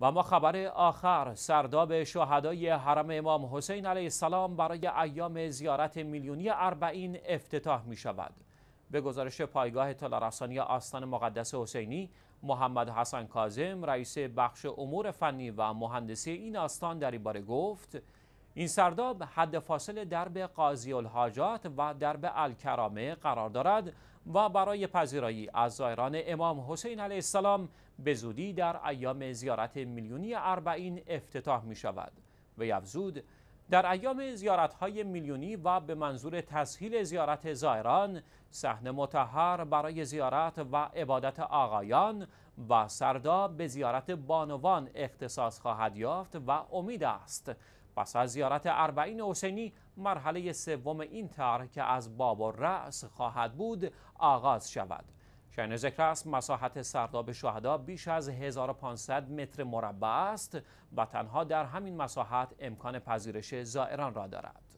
و ما خبر آخر سرداب شهدای حرم امام حسین علیه السلام برای ایام زیارت میلیونی اربعین افتتاح می شود. به گزارش پایگاه تلارسانی آستان مقدس حسینی محمد حسن کازم رئیس بخش امور فنی و مهندسی این آستان در این باره گفت این سرداب حد فاصل درب قاضی الحاجات و درب الکرامه قرار دارد و برای پذیرایی از زایران امام حسین علیه السلام به زودی در ایام زیارت میلیونی اربعین افتتاح می شود و یفزود در ایام های میلیونی و به منظور تسهیل زیارت زایران صحنه متحر برای زیارت و عبادت آقایان و سردا به زیارت بانوان اختصاص خواهد یافت و امید است پس از زیارت اربعین حسینی مرحله سوم این طرح که از باب و رأس خواهد بود آغاز شود شعن ذکر است مساحت سرداب شهدا بیش از 1500 متر مربع است و تنها در همین مساحت امکان پذیرش زائران را دارد